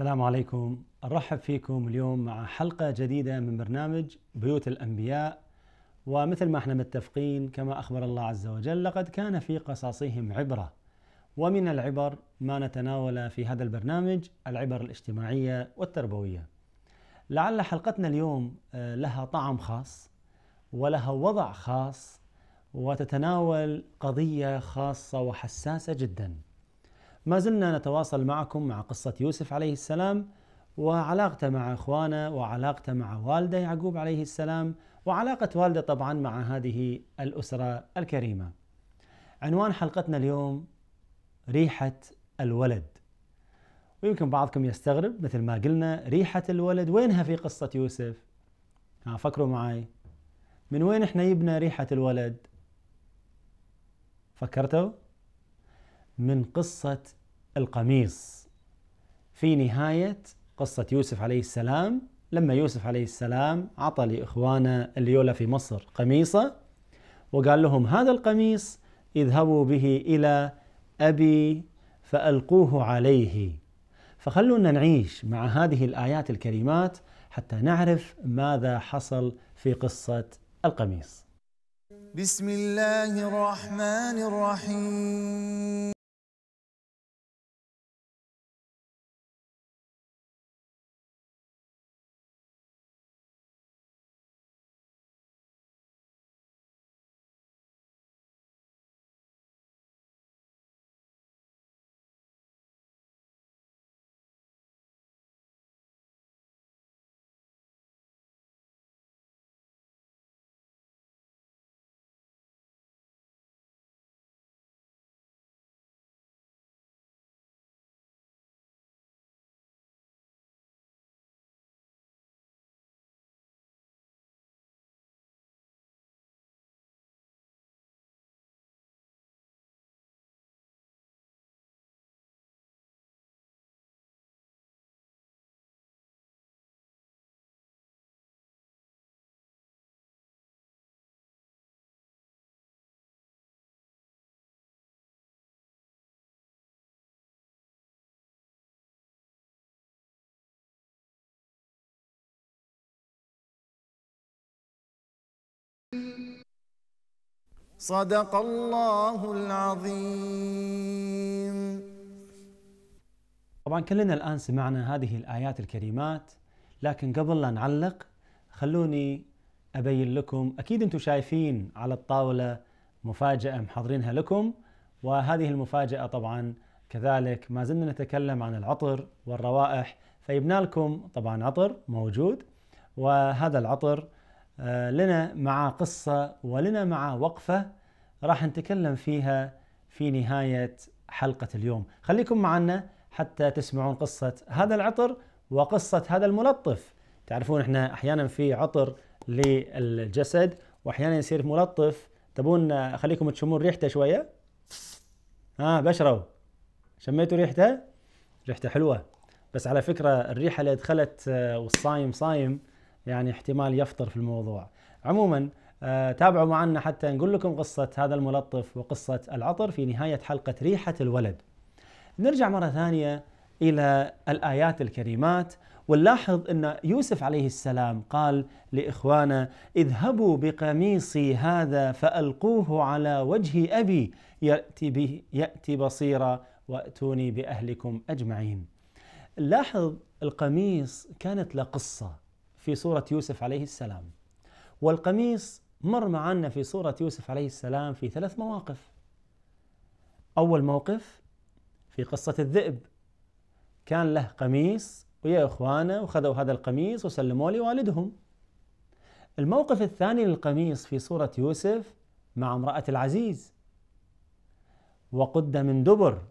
السلام عليكم أرحب فيكم اليوم مع حلقة جديدة من برنامج بيوت الأنبياء ومثل ما احنا متفقين كما أخبر الله عز وجل لقد كان في قصاصهم عبرة ومن العبر ما نتناول في هذا البرنامج العبر الاجتماعية والتربوية لعل حلقتنا اليوم آه، لها طعم خاص ولها وضع خاص وتتناول قضية خاصة وحساسة جداً ما زلنا نتواصل معكم مع قصة يوسف عليه السلام وعلاقته مع إخوانه وعلاقته مع والده يعقوب عليه السلام وعلاقة والده طبعا مع هذه الأسرة الكريمة عنوان حلقتنا اليوم ريحة الولد ويمكن بعضكم يستغرب مثل ما قلنا ريحة الولد وينها في قصة يوسف ها فكروا معي من وين احنا جبنا ريحة الولد فكرتوا من قصة القميص في نهاية قصة يوسف عليه السلام لما يوسف عليه السلام عطى لإخوانه اليولى في مصر قميصه وقال لهم هذا القميص اذهبوا به إلى أبي فألقوه عليه فخلونا نعيش مع هذه الآيات الكريمات حتى نعرف ماذا حصل في قصة القميص بسم الله الرحمن الرحيم صدق الله العظيم طبعا كلنا الآن سمعنا هذه الآيات الكريمات لكن قبل لا نعلق خلوني أبين لكم أكيد أنتم شايفين على الطاولة مفاجأة محضرينها لكم وهذه المفاجأة طبعا كذلك ما زلنا نتكلم عن العطر والروائح فيبنى لكم طبعا عطر موجود وهذا العطر آه، لنا مع قصة ولنا مع وقفة راح نتكلم فيها في نهاية حلقة اليوم خليكم معنا حتى تسمعون قصة هذا العطر وقصة هذا الملطف تعرفون احنا احيانا في عطر للجسد واحيانا يصير ملطف تبون اخليكم تشمون ريحته شوية ها آه بشروا شميتوا ريحته ريحته حلوة بس على فكرة الريحة اللي دخلت آه، والصايم صايم يعني احتمال يفطر في الموضوع عموما آه، تابعوا معنا حتى نقول لكم قصة هذا الملطف وقصة العطر في نهاية حلقة ريحة الولد نرجع مرة ثانية إلى الآيات الكريمات ونلاحظ أن يوسف عليه السلام قال لإخوانه اذهبوا بقميصي هذا فألقوه على وجه أبي يأتي, به يأتي بصيرا وأتوني بأهلكم أجمعين لاحظ القميص كانت له قصة في سورة يوسف عليه السلام والقميص مر معنا في سورة يوسف عليه السلام في ثلاث مواقف أول موقف في قصة الذئب كان له قميص ويا إخوانه وخذوا هذا القميص وسلموه لوالدهم الموقف الثاني للقميص في سورة يوسف مع امرأة العزيز وقد من دبر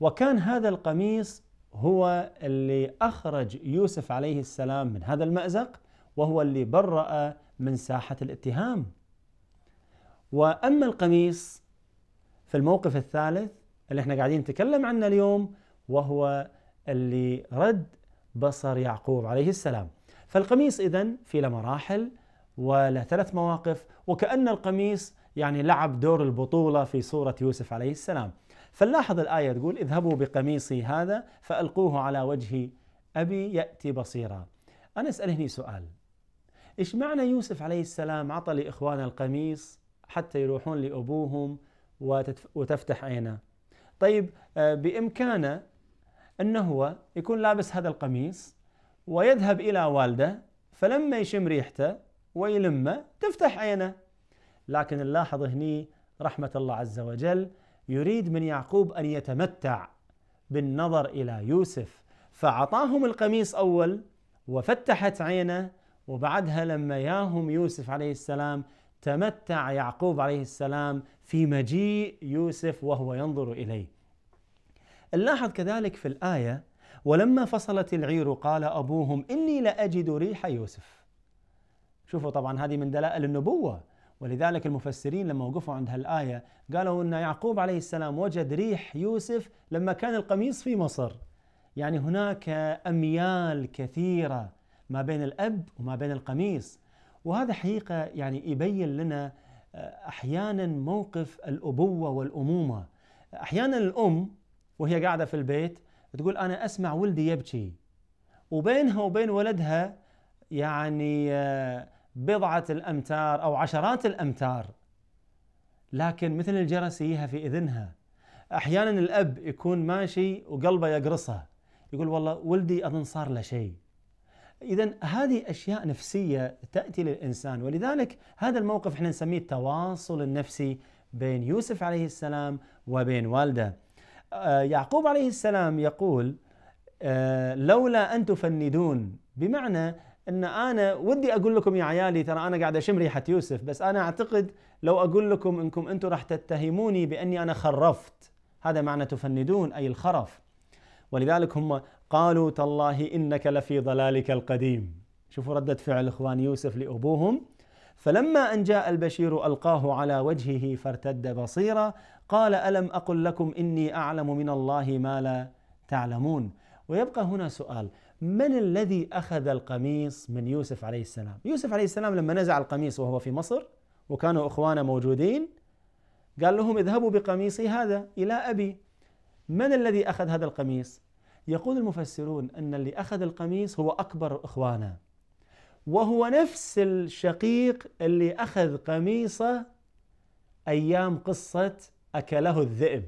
وكان هذا القميص هو اللي اخرج يوسف عليه السلام من هذا المازق وهو اللي برأ من ساحه الاتهام. واما القميص في الموقف الثالث اللي احنا قاعدين نتكلم عنه اليوم وهو اللي رد بصر يعقوب عليه السلام. فالقميص اذا في له مراحل وله ثلاث مواقف وكأن القميص يعني لعب دور البطولة في صورة يوسف عليه السلام فنلاحظ الآية تقول اذهبوا بقميصي هذا فألقوه على وجه أبي يأتي بصيرا أنا أسأل هني سؤال إيش معنى يوسف عليه السلام عطى لإخوانه القميص حتى يروحون لأبوهم وتفتح عينه طيب آه، بإمكانه أنه هو يكون لابس هذا القميص ويذهب إلى والده فلما يشم ريحته ويلمه تفتح عينه لكن نلاحظ هني رحمة الله عز وجل يريد من يعقوب ان يتمتع بالنظر الى يوسف فاعطاهم القميص اول وفتحت عينه وبعدها لما ياهم يوسف عليه السلام تمتع يعقوب عليه السلام في مجيء يوسف وهو ينظر اليه. نلاحظ كذلك في الايه ولما فصلت العير قال ابوهم اني لاجد ريح يوسف. شوفوا طبعا هذه من دلائل النبوه ولذلك المفسرين لما وقفوا عند هالآية قالوا أن يعقوب عليه السلام وجد ريح يوسف لما كان القميص في مصر يعني هناك أميال كثيرة ما بين الأب وما بين القميص وهذا حقيقة يعني يبين لنا آه، أحيانا موقف الأبوة والأمومة أحيانا الأم وهي قاعدة في البيت تقول أنا أسمع ولدي يبكي وبينها وبين ولدها يعني آه، بضعة الأمتار أو عشرات الأمتار لكن مثل الجرس يجيها في إذنها أحيانا الأب يكون ماشي وقلبه يقرصه يقول والله ولدي أظن صار له شيء إذا هذه أشياء نفسية تأتي للإنسان ولذلك هذا الموقف احنا نسميه التواصل النفسي بين يوسف عليه السلام وبين والده آه، يعقوب عليه السلام يقول آه، لولا أن تفندون بمعنى ان انا ودي اقول لكم يا عيالي ترى انا قاعد اشم ريحه يوسف بس انا اعتقد لو اقول لكم انكم انتم راح تتهموني باني انا خرفت هذا معنى تفندون اي الخرف ولذلك هم قالوا تالله انك لفي ضلالك القديم شوفوا رده فعل اخوان يوسف لابوهم فلما ان جاء البشير القاه على وجهه فارتد بصيرا قال الم اقل لكم اني اعلم من الله ما لا تعلمون ويبقى هنا سؤال من الذي أخذ القميص من يوسف عليه السلام يوسف عليه السلام لما نزع القميص وهو في مصر وكانوا إخوانه موجودين قال لهم اذهبوا بقميصي هذا إلى أبي من الذي أخذ هذا القميص يقول المفسرون أن اللي أخذ القميص هو أكبر إخوانه وهو نفس الشقيق اللي أخذ قميصه أيام قصة أكله الذئب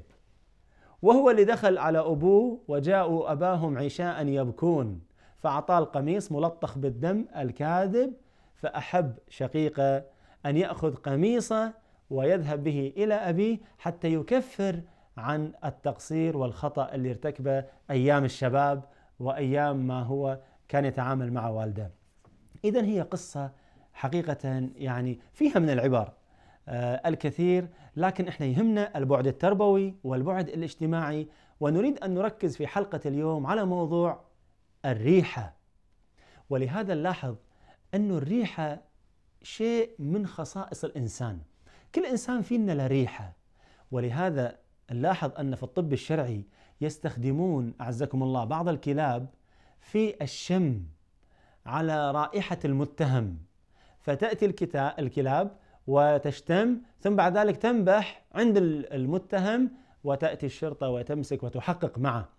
وهو اللي دخل على أبوه وجاءوا أباهم عشاء يبكون فأعطاه القميص ملطخ بالدم الكاذب فأحب شقيقه أن يأخذ قميصه ويذهب به إلى أبيه حتى يكفر عن التقصير والخطأ اللي ارتكبه أيام الشباب وأيام ما هو كان يتعامل مع والده إذا هي قصة حقيقة يعني فيها من العبر آه، الكثير لكن احنا يهمنا البعد التربوي والبعد الاجتماعي ونريد ان نركز في حلقه اليوم على موضوع الريحه ولهذا نلاحظ أن الريحه شيء من خصائص الانسان كل انسان فينا له ريحه ولهذا نلاحظ ان في الطب الشرعي يستخدمون اعزكم الله بعض الكلاب في الشم على رائحه المتهم فتاتي الكلاب وتشتم ثم بعد ذلك تنبح عند المتهم وتأتي الشرطة وتمسك وتحقق معه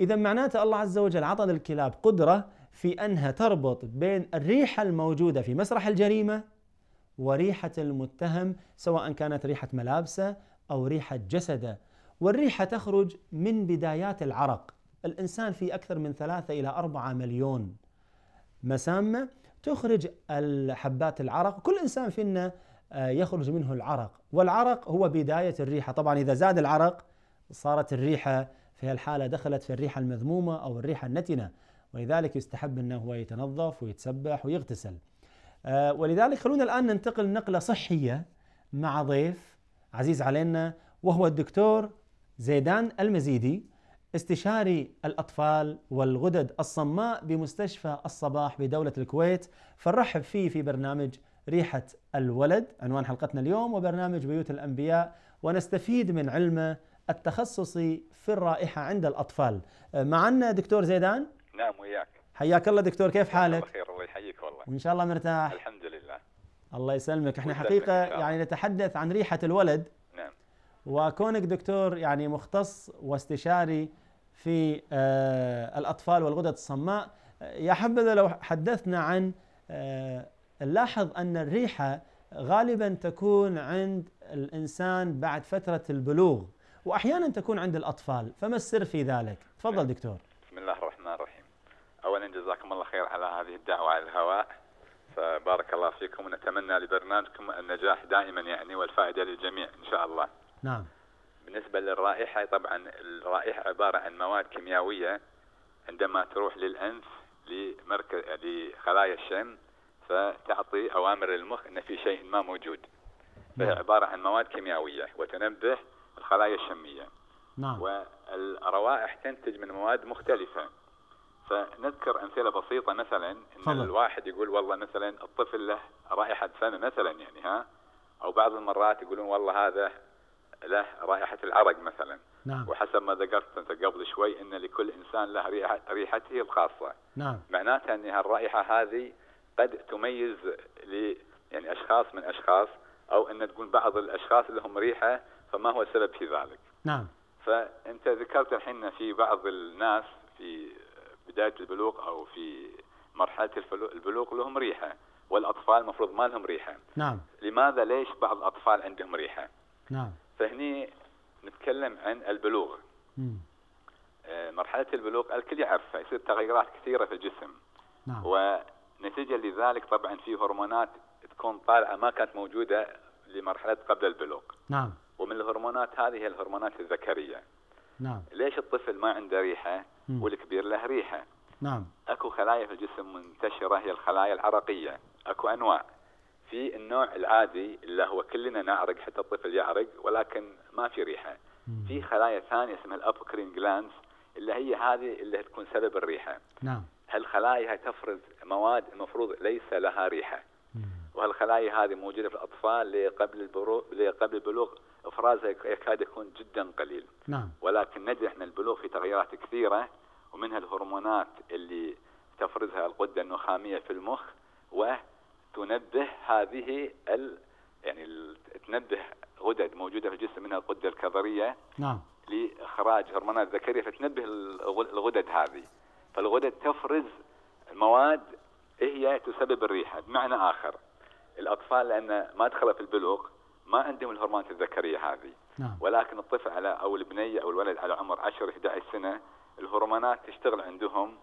إذا معناته الله عز وجل عطى للكلاب قدرة في أنها تربط بين الريحة الموجودة في مسرح الجريمة وريحة المتهم سواء كانت ريحة ملابسه أو ريحة جسده والريحة تخرج من بدايات العرق الإنسان في أكثر من ثلاثة إلى أربعة مليون مسامة تخرج حبات العرق كل إنسان فينا آه، يخرج منه العرق والعرق هو بداية الريحة طبعا إذا زاد العرق صارت الريحة في الحالة دخلت في الريحة المذمومة أو الريحة النتنة ولذلك يستحب أنه هو يتنظف ويتسبح ويغتسل آه، ولذلك خلونا الآن ننتقل نقلة صحية مع ضيف عزيز علينا وهو الدكتور زيدان المزيدي استشاري الأطفال والغدد الصماء بمستشفى الصباح بدولة الكويت فنرحب فيه في برنامج ريحة الولد عنوان حلقتنا اليوم وبرنامج بيوت الأنبياء ونستفيد من علمه التخصصي في الرائحة عند الأطفال أه، معنا دكتور زيدان نعم وياك حياك الله دكتور كيف حالك؟ بخير الله يحييك والله وإن شاء الله مرتاح الحمد لله الله يسلمك احنا حقيقة يعني نتحدث عن ريحة الولد نعم وكونك دكتور يعني مختص واستشاري في أه، الأطفال والغدد الصماء أه، يا حبذا لو حدثنا عن نلاحظ أن الريحة غالبا تكون عند الإنسان بعد فترة البلوغ وأحيانا تكون عند الأطفال فما السر في ذلك؟ تفضل دكتور بسم الله الرحمن الرحيم أولا جزاكم الله خير على هذه الدعوة على الهواء فبارك الله فيكم ونتمنى لبرنامجكم النجاح دائما يعني والفائدة للجميع إن شاء الله نعم بالنسبة للرائحة طبعا الرائحة عبارة عن مواد كيميائية عندما تروح للأنف لمركز لخلايا الشم فتعطي أوامر للمخ أن في شيء ما موجود فهي نعم. عبارة عن مواد كيميائية وتنبه الخلايا الشمية نعم والروائح تنتج من مواد مختلفة فنذكر أمثلة بسيطة مثلا أن فضل. الواحد يقول والله مثلا الطفل له رائحة فمه مثلا يعني ها أو بعض المرات يقولون والله هذا له رائحة العرق مثلا نعم. وحسب ما ذكرت أنت قبل شوي أن لكل إنسان له ريحته الخاصة نعم. معناته أن الرائحة هذه قد تميز ل يعني اشخاص من اشخاص او ان تقول بعض الاشخاص لهم ريحه فما هو السبب في ذلك؟ نعم فانت ذكرت الحين في بعض الناس في بدايه البلوغ او في مرحله البلوغ لهم ريحه والاطفال المفروض ما لهم ريحه. نعم لماذا ليش بعض الاطفال عندهم ريحه؟ نعم فهني نتكلم عن البلوغ. م. آه، مرحله البلوغ الكل يعرفها يصير تغيرات كثيره في الجسم. نعم نتيجه لذلك طبعا في هرمونات تكون طالعه ما كانت موجوده لمرحله قبل البلوغ نعم ومن الهرمونات هذه الهرمونات الذكريه نعم ليش الطفل ما عنده ريحه والكبير له ريحه نعم اكو خلايا في الجسم منتشره هي الخلايا العرقيه اكو انواع في النوع العادي اللي هو كلنا نعرق حتى الطفل يعرق ولكن ما في ريحه في خلايا ثانيه اسمها الابوكرين جلانس اللي هي هذه اللي تكون سبب الريحه نعم هالخلايا هاي تفرز مواد المفروض ليس لها ريحه وهالخلايا هذه موجوده في الاطفال قبل البلوغ قبل البلوغ افرازها يكاد يكون جدا قليل نعم ولكن نجد احنا البلوغ في تغييرات كثيره ومنها الهرمونات اللي تفرزها الغده النخاميه في المخ وتنبه هذه ال يعني تنبه غدد موجوده في الجسم منها الغده الكظريه نعم لاخراج هرمونات ذكريه فتنبه الغدد هذه فالغدد تفرز مواد هي تسبب الريحه بمعنى اخر الاطفال لان ما دخلوا في البلوغ ما عندهم الهرمونات الذكريه هذه نعم. ولكن الطفل على او البنيه او الولد على عمر 10 11 سنه الهرمونات تشتغل عندهم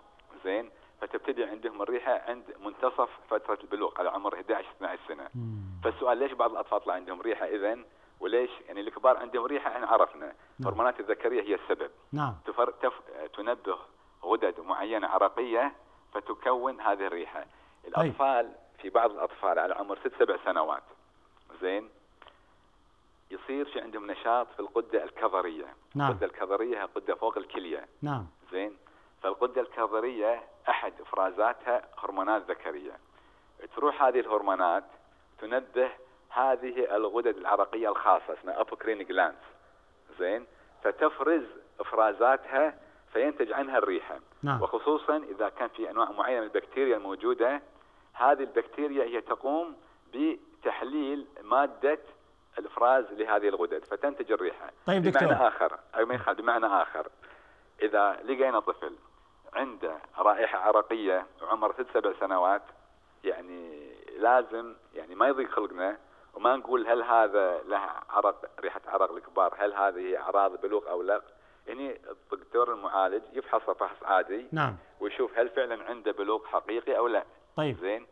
زين فتبتدي عندهم الريحه عند منتصف فتره البلوغ على عمر 11 12 سنه مم. فالسؤال ليش بعض الاطفال طلع عندهم ريحه اذا وليش يعني الكبار عندهم ريحه احنا عرفنا نعم. هرمونات الذكريه هي السبب نعم تفر... تف... تنبه غدد معينة عرقية فتكون هذه الريحة طيب. الأطفال في بعض الأطفال على عمر ست سبع سنوات زين يصير في عندهم نشاط في القدة الكظرية نعم. القدة الكظرية قدة فوق الكلية نعم زين فالقدة الكظرية أحد إفرازاتها هرمونات ذكرية تروح هذه الهرمونات تنبه هذه الغدد العرقية الخاصة اسمها أبوكرين جلانس زين فتفرز إفرازاتها فينتج عنها الريحه نعم. وخصوصا اذا كان في انواع معينه من البكتيريا الموجوده هذه البكتيريا هي تقوم بتحليل ماده الافراز لهذه الغدد فتنتج الريحه طيب دكتور. بمعنى اخر أو بمعنى اخر اذا لقينا طفل عنده رائحه عرقيه وعمر ست سبع سنوات يعني لازم يعني ما يضيق خلقنا وما نقول هل هذا له عرق ريحه عرق الكبار هل هذه اعراض بلوغ او لا يعني الدكتور المعالج يفحصه فحص عادي نعم ويشوف هل فعلا عنده بلوغ حقيقي او لا طيب زين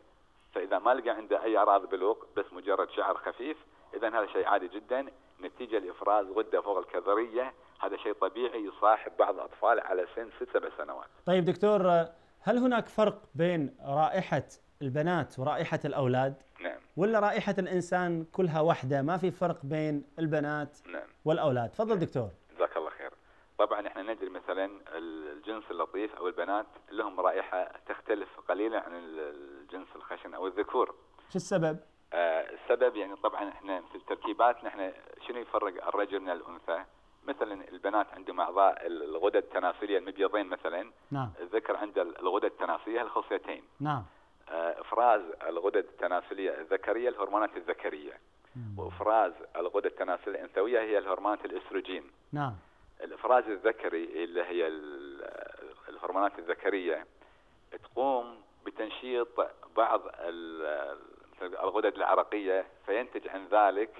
فاذا ما لقى عنده اي اعراض بلوغ بس مجرد شعر خفيف اذا هذا شيء عادي جدا نتيجه لافراز غده فوق الكظريه هذا شيء طبيعي يصاحب بعض الاطفال على سن ست سبع سنوات. طيب دكتور هل هناك فرق بين رائحه البنات ورائحه الاولاد؟ نعم. ولا رائحه الانسان كلها واحده ما في فرق بين البنات نعم. والاولاد؟ تفضل نعم. دكتور. طبعا احنا ندري مثلا الجنس اللطيف او البنات لهم رائحه تختلف قليلا عن الجنس الخشن او الذكور. شو السبب؟ آه السبب يعني طبعا احنا في تركيباتنا احنا شنو يفرق الرجل من الانثى؟ مثلا البنات عندهم اعضاء الغدد التناسليه المبيضين مثلا نعم الذكر عنده الغدد التناسليه الخصيتين نعم افراز الغدد التناسليه الذكريه الهرمونات الذكريه مم. وافراز الغدد التناسليه الانثويه هي الهرمونات الاستروجين نعم الافراز الذكري اللي هي الهرمونات الذكريه تقوم بتنشيط بعض الغدد العرقيه فينتج عن ذلك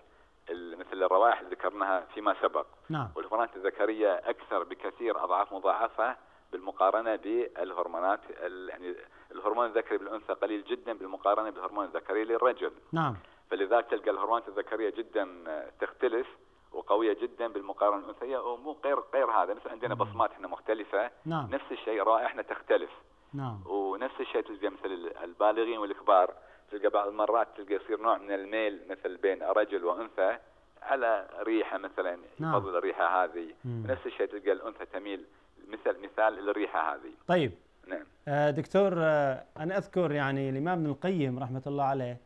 مثل الروائح اللي ذكرناها فيما سبق نعم. والهرمونات الذكريه اكثر بكثير اضعاف مضاعفه بالمقارنه بالهرمونات يعني الهرمون الذكري بالانثى قليل جدا بالمقارنه بالهرمون الذكري للرجل نعم فلذلك تلقى الهرمونات الذكريه جدا تختلف وقويه جدا بالمقارنه الانثويه ومو غير غير هذا مثل عندنا نعم. بصمات احنا مختلفه نعم. نفس الشيء رائحنا تختلف نعم ونفس الشيء تلقى مثل البالغين والكبار تلقى بعض المرات تلقى يصير نوع من الميل مثل بين رجل وانثى على ريحه مثلا نعم. يفضل الريحه هذه مم. نفس الشيء تلقى الانثى تميل مثل مثال الريحه هذه طيب نعم آه، دكتور آه، انا اذكر يعني الامام ابن القيم رحمه الله عليه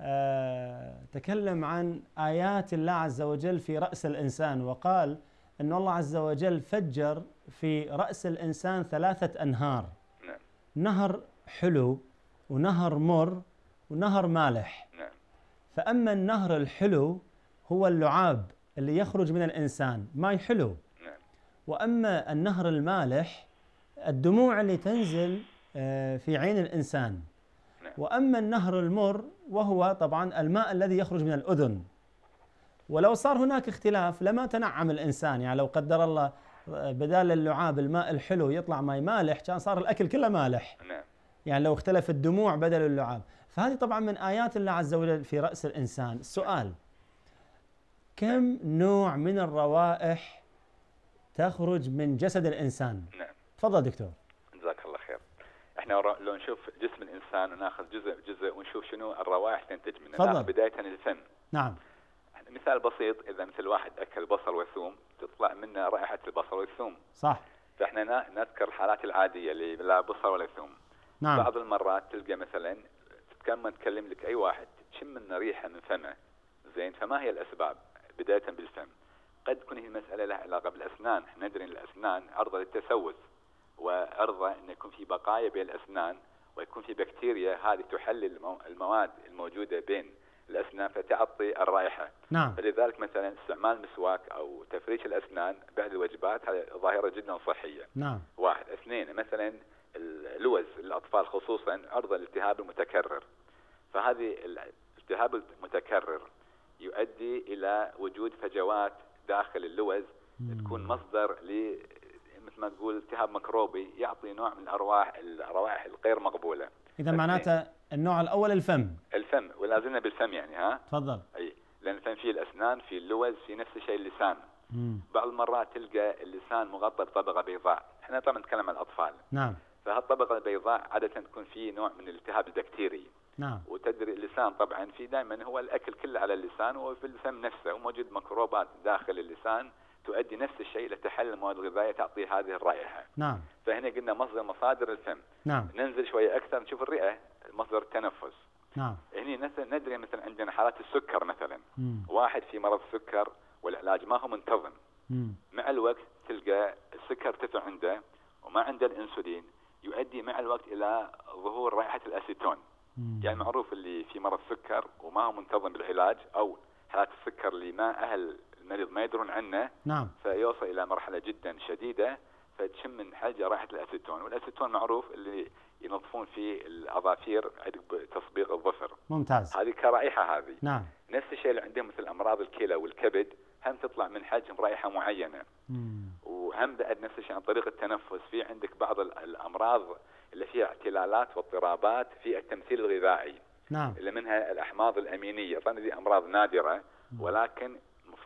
آه، تكلم عن آيات الله عز وجل في رأس الإنسان وقال أن الله عز وجل فجر في رأس الإنسان ثلاثة أنهار نعم. نهر حلو ونهر مر ونهر مالح نعم. فأما النهر الحلو هو اللعاب اللي يخرج من الإنسان ماي حلو نعم. وأما النهر المالح الدموع اللي تنزل آه، في عين الإنسان نعم. وأما النهر المر وهو طبعا الماء الذي يخرج من الأذن ولو صار هناك اختلاف لما تنعم الإنسان يعني لو قدر الله بدال اللعاب الماء الحلو يطلع ماء مالح كان صار الأكل كله مالح نعم يعني لو اختلف الدموع بدل اللعاب فهذه طبعا من آيات الله عز وجل في رأس الإنسان السؤال كم نوع من الروائح تخرج من جسد الإنسان نعم تفضل دكتور احنا لو نشوف جسم الانسان وناخذ جزء جزء ونشوف شنو الروائح تنتج منه تفضل بدايه الفم نعم يعني مثال بسيط اذا مثل واحد اكل بصل وثوم تطلع منه رائحه البصل والثوم صح فاحنا نذكر الحالات العاديه اللي لا بصل ولا ثوم نعم بعض المرات تلقى مثلا كم تكلم لك اي واحد تشم منه ريحه من فمه زين فما هي الاسباب بدايه بالفم قد تكون هي المساله لها علاقه بالاسنان احنا ندري ان الاسنان عرضه للتسوس وارضى ان يكون في بقايا بين الاسنان ويكون في بكتيريا هذه تحلل المواد الموجوده بين الاسنان فتعطي الرائحه. نعم. فلذلك مثلا استعمال مسواك او تفريش الاسنان بعد الوجبات هذه ظاهره جدا صحيه. نعم. واحد، اثنين مثلا اللوز للاطفال خصوصا عرضه للالتهاب المتكرر. فهذه الالتهاب المتكرر يؤدي الى وجود فجوات داخل اللوز تكون مصدر مثل ما تقول التهاب ميكروبي يعطي نوع من الارواح الروائح الغير مقبوله اذا معناته النوع الاول الفم الفم ولا زلنا بالفم يعني ها تفضل اي لان الفم فيه الاسنان فيه اللوز في نفس الشيء اللسان مم. بعض المرات تلقى اللسان مغطى بطبقه بيضاء احنا طبعا نتكلم عن الاطفال نعم فهالطبقه البيضاء عاده تكون فيه نوع من الالتهاب البكتيري نعم وتدري اللسان طبعا في دائما هو الاكل كله على اللسان وفي الفم نفسه وموجود ميكروبات داخل اللسان تؤدي نفس الشيء لتحلل المواد الغذائيه تعطيه هذه الرائحه. نعم. فهنا قلنا مصدر مصادر الفم. نعم. ننزل شويه اكثر نشوف الرئه مصدر التنفس. نعم. هنا ندري مثلا عندنا حالات السكر مثلا مم. واحد في مرض السكر والعلاج ما هو منتظم. مم. مع الوقت تلقى السكر ارتفع عنده وما عنده الانسولين يؤدي مع الوقت الى ظهور رائحه الاسيتون. مم. يعني معروف اللي في مرض سكر وما هو منتظم بالعلاج او حالات السكر اللي ما اهل المريض ما يدرون عنه نعم فيوصل الى مرحله جدا شديده فتشم من حاجه رائحه الاسيتون والاسيتون معروف اللي ينظفون فيه الاظافير عند تصبيغ الظفر ممتاز هذه كرائحه هذه نعم نفس الشيء اللي عندهم مثل امراض الكلى والكبد هم تطلع من حجم رائحه معينه وهم بعد نفس الشيء عن طريق التنفس في عندك بعض الامراض اللي فيها اعتلالات واضطرابات في التمثيل الغذائي نعم اللي منها الاحماض الامينيه طبعا هذه امراض نادره ولكن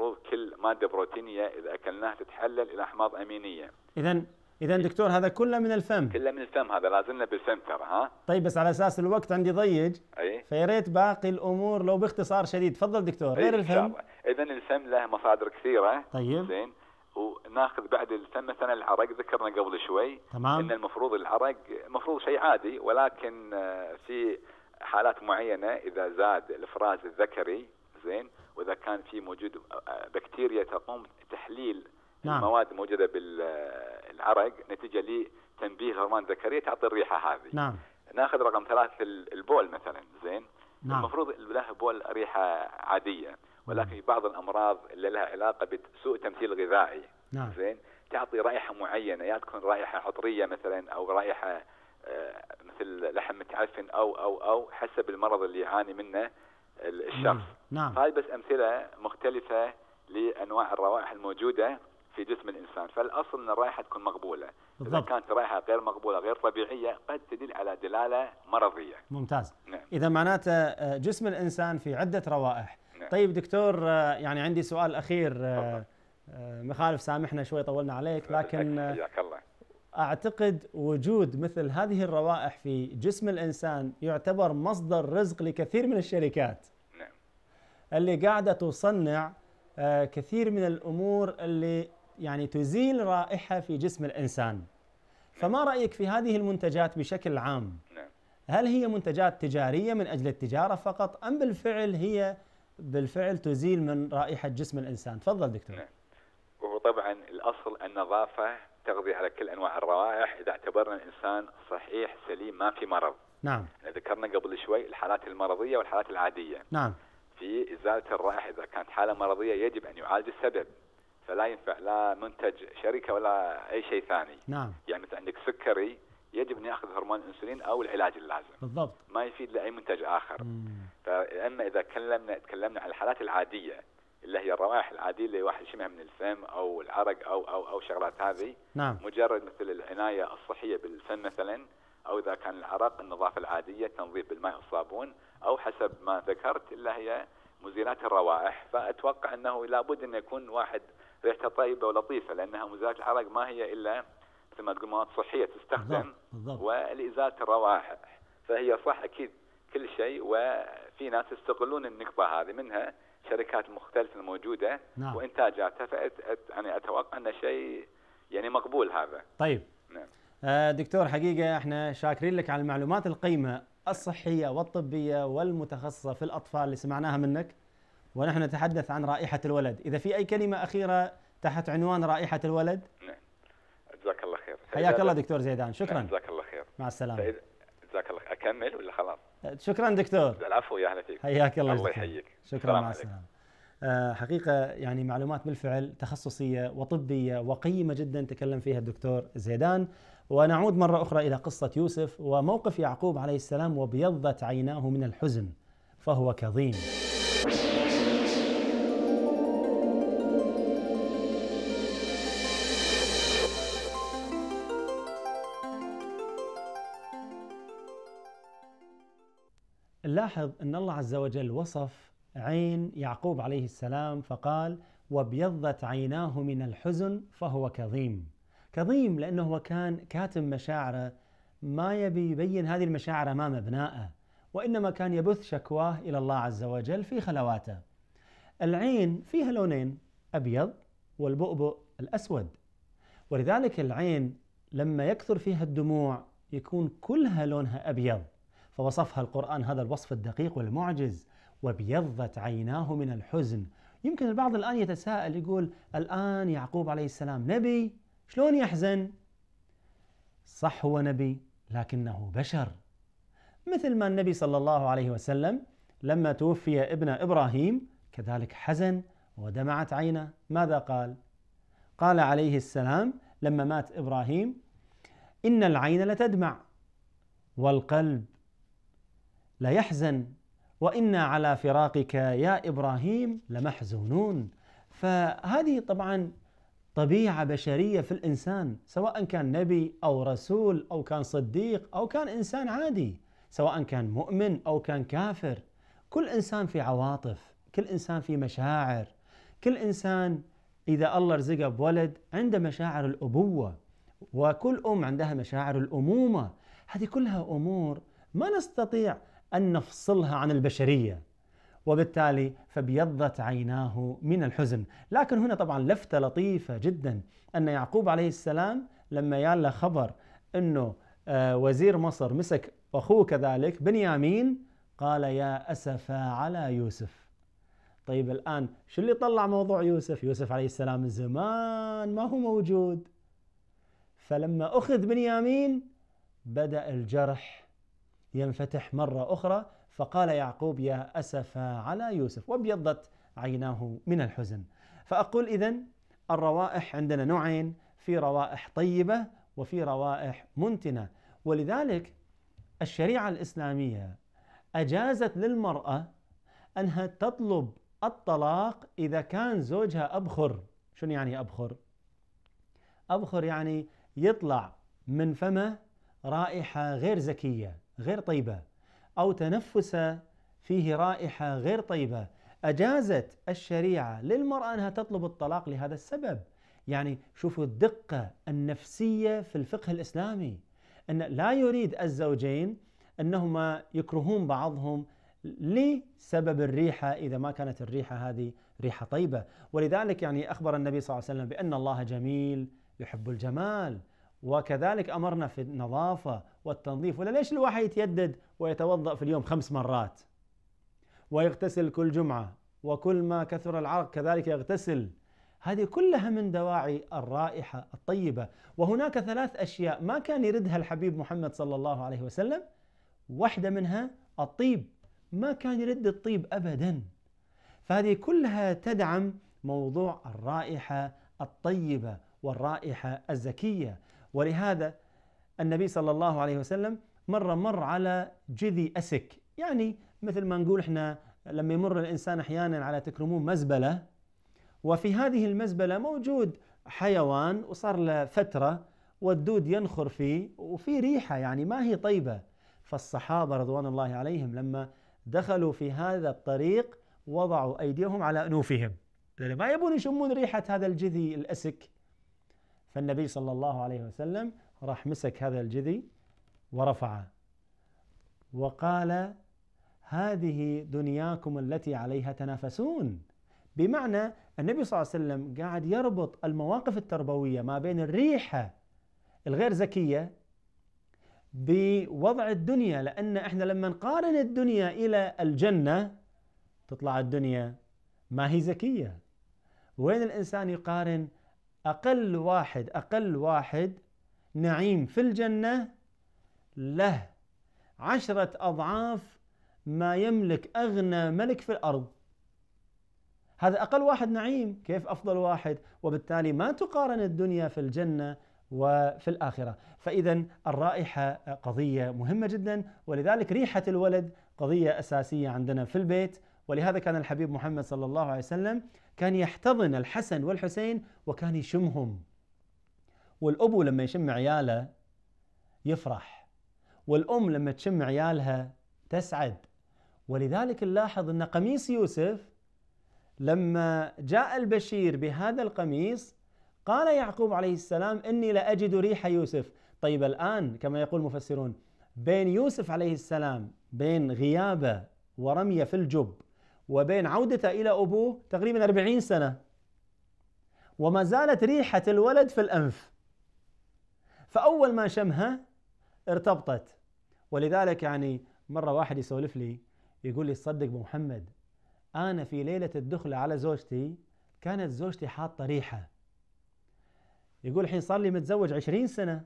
المفروض كل ماده بروتينيه اذا اكلناها تتحلل الى احماض امينيه اذا اذا دكتور هذا كله من الفم كله من الفم هذا لازلنا بالفم ترى ها طيب بس على اساس الوقت عندي ضيق اي فيا ريت باقي الامور لو باختصار شديد تفضل دكتور غير الفم اذا الفم له مصادر كثيره طيب زين وناخذ بعد الفم مثلا العرق ذكرنا قبل شوي تمام ان المفروض العرق المفروض شيء عادي ولكن آه، في حالات معينه اذا زاد الافراز الذكري زين واذا كان في موجود بكتيريا تقوم تحليل نعم. المواد الموجوده بالعرق نتيجه لتنبيه هرمون ذكريه تعطي الريحه هذه نعم ناخذ رقم ثلاث البول مثلا زين نعم. المفروض له بول ريحه عاديه ولكن في نعم. بعض الامراض اللي لها علاقه بسوء تمثيل غذائي نعم. زين تعطي رائحه معينه يا تكون رائحه عطريه مثلا او رائحه مثل لحم متعفن او او او حسب المرض اللي يعاني منه الشخص نعم هاي بس امثله مختلفه لانواع الروائح الموجوده في جسم الانسان فالاصل ان الرائحه تكون مقبوله بالضبط. اذا كانت رائحه غير مقبوله غير طبيعيه قد تدل على دلاله مرضيه ممتاز نعم. اذا معناته آه، جسم الانسان في عده روائح نعم. طيب دكتور آه، يعني عندي سؤال اخير بالضبط. آه، مخالف سامحنا شوي طولنا عليك لكن الله. اعتقد وجود مثل هذه الروائح في جسم الانسان يعتبر مصدر رزق لكثير من الشركات نعم. اللي قاعده تصنع آه، كثير من الامور اللي يعني تزيل رائحه في جسم الانسان نعم. فما رايك في هذه المنتجات بشكل عام نعم. هل هي منتجات تجاريه من اجل التجاره فقط ام بالفعل هي بالفعل تزيل من رائحه جسم الانسان تفضل دكتور نعم. وطبعا الاصل النظافه التغذية على كل أنواع الروائح إذا اعتبرنا الإنسان صحيح سليم ما في مرض نعم ذكرنا قبل شوي الحالات المرضية والحالات العادية نعم في إزالة الرائحة إذا كانت حالة مرضية يجب أن يعالج السبب فلا ينفع لا منتج شركة ولا أي شيء ثاني نعم يعني مثل عندك سكري يجب أن يأخذ هرمون الأنسولين أو العلاج اللازم بالضبط ما يفيد لأي منتج آخر فأما إذا تكلمنا تكلمنا عن الحالات العادية اللي هي الروائح العاديه اللي واحد يشمها من الفم او العرق او او او شغلات هذه نعم مجرد مثل العنايه الصحيه بالفم مثلا او اذا كان العرق النظافه العاديه تنظيف بالماء والصابون او حسب ما ذكرت اللي هي مزيلات الروائح فاتوقع انه لابد ان يكون واحد ريحته طيبه ولطيفه لانها مزيلات العرق ما هي الا مثل ما تقول مواد صحيه تستخدم ولازاله الروائح فهي صح اكيد كل شيء وفي ناس يستغلون النقطه هذه منها الشركات المختلفه الموجوده نعم. وانتاجاتها فأت يعني اتوقع انه شيء يعني مقبول هذا. طيب. نعم. آه دكتور حقيقه احنا شاكرين لك على المعلومات القيمه الصحيه والطبيه والمتخصصه في الاطفال اللي سمعناها منك ونحن نتحدث عن رائحه الولد، اذا في اي كلمه اخيره تحت عنوان رائحه الولد؟ نعم. جزاك الله خير. حياك الله دكتور زيدان، شكرا. نعم، جزاك الله خير. مع السلامه. جزاك الله اكمل ولا خلاص؟ شكرا دكتور العفو يا اهلا فيك حياك الله الله يحييك شكرا مع السلامه آه، حقيقة يعني معلومات بالفعل تخصصية وطبية وقيمة جدا تكلم فيها الدكتور زيدان ونعود مرة أخرى إلى قصة يوسف وموقف يعقوب عليه السلام وبيضت عيناه من الحزن فهو كظيم نلاحظ أن الله عز وجل وصف عين يعقوب عليه السلام فقال وابيضت عيناه من الحزن فهو كظيم كظيم لأنه هو كان كاتم مشاعره ما يبي يبين هذه المشاعر أمام أبنائه وإنما كان يبث شكواه إلى الله عز وجل في خلواته العين فيها لونين أبيض والبؤبؤ الأسود ولذلك العين لما يكثر فيها الدموع يكون كلها لونها أبيض فوصفها القرآن هذا الوصف الدقيق والمعجز وابيضت عيناه من الحزن يمكن البعض الآن يتساءل يقول الآن يعقوب عليه السلام نبي شلون يحزن صح هو نبي لكنه بشر مثل ما النبي صلى الله عليه وسلم لما توفي ابن إبراهيم كذلك حزن ودمعت عينه ماذا قال قال عليه السلام لما مات إبراهيم إن العين لتدمع والقلب ليحزن وإنا على فراقك يا إبراهيم لمحزونون فهذه طبعا طبيعة بشرية في الإنسان سواء كان نبي أو رسول أو كان صديق أو كان إنسان عادي سواء كان مؤمن أو كان كافر كل إنسان في عواطف كل إنسان في مشاعر كل إنسان إذا الله رزقه بولد عنده مشاعر الأبوة وكل أم عندها مشاعر الأمومة هذه كلها أمور ما نستطيع أن نفصلها عن البشرية وبالتالي فبيضت عيناه من الحزن لكن هنا طبعا لفتة لطيفة جدا أن يعقوب عليه السلام لما يالا خبر أنه آه، وزير مصر مسك أخوه كذلك بنيامين قال يا أسفا على يوسف طيب الآن شو اللي طلع موضوع يوسف يوسف عليه السلام من زمان ما هو موجود فلما أخذ بنيامين بدأ الجرح ينفتح مرة أخرى فقال يعقوب يا أسف على يوسف وابيضت عيناه من الحزن فأقول إذا الروائح عندنا نوعين في روائح طيبة وفي روائح منتنة ولذلك الشريعة الإسلامية أجازت للمرأة أنها تطلب الطلاق إذا كان زوجها أبخر شنو يعني أبخر؟ أبخر يعني يطلع من فمه رائحة غير زكية غير طيبة أو تنفس فيه رائحة غير طيبة أجازت الشريعة للمرأة أنها تطلب الطلاق لهذا السبب يعني شوفوا الدقة النفسية في الفقه الإسلامي أن لا يريد الزوجين أنهما يكرهون بعضهم لسبب الريحة إذا ما كانت الريحة هذه ريحة طيبة ولذلك يعني أخبر النبي صلى الله عليه وسلم بأن الله جميل يحب الجمال وكذلك أمرنا في النظافة والتنظيف ولا ليش الواحد يتيدد ويتوضأ في اليوم خمس مرات ويغتسل كل جمعة وكل ما كثر العرق كذلك يغتسل هذه كلها من دواعي الرائحة الطيبة وهناك ثلاث أشياء ما كان يردها الحبيب محمد صلى الله عليه وسلم واحدة منها الطيب ما كان يرد الطيب أبدا فهذه كلها تدعم موضوع الرائحة الطيبة والرائحة الزكية ولهذا النبي صلى الله عليه وسلم مرة مر على جذي أسك يعني مثل ما نقول احنا لما يمر الإنسان أحيانا على تكرمون مزبلة وفي هذه المزبلة موجود حيوان وصار له فترة والدود ينخر فيه وفي ريحة يعني ما هي طيبة فالصحابة رضوان الله عليهم لما دخلوا في هذا الطريق وضعوا أيديهم على أنوفهم لأن يعني ما يبون يشمون ريحة هذا الجذي الأسك فالنبي صلى الله عليه وسلم راح مسك هذا الجذي ورفعه وقال هذه دنياكم التي عليها تنافسون بمعنى النبي صلى الله عليه وسلم قاعد يربط المواقف التربويه ما بين الريحه الغير زكية بوضع الدنيا لان احنا لما نقارن الدنيا الى الجنه تطلع الدنيا ما هي زكية وين الانسان يقارن اقل واحد اقل واحد نعيم في الجنة له عشرة أضعاف ما يملك أغنى ملك في الأرض هذا أقل واحد نعيم كيف أفضل واحد وبالتالي ما تقارن الدنيا في الجنة وفي الآخرة فإذا الرائحة قضية مهمة جدا ولذلك ريحة الولد قضية أساسية عندنا في البيت ولهذا كان الحبيب محمد صلى الله عليه وسلم كان يحتضن الحسن والحسين وكان يشمهم والابو لما يشم عياله يفرح والام لما تشم عيالها تسعد ولذلك نلاحظ ان قميص يوسف لما جاء البشير بهذا القميص قال يعقوب عليه السلام اني لاجد ريح يوسف طيب الان كما يقول المفسرون بين يوسف عليه السلام بين غيابه ورميه في الجب وبين عودته الى ابوه تقريبا 40 سنه وما زالت ريحه الولد في الانف فأول ما شمها ارتبطت ولذلك يعني مرة واحد يسولف لي يقول لي تصدق محمد أنا في ليلة الدخلة على زوجتي كانت زوجتي حاطة ريحة يقول الحين صار لي متزوج عشرين سنة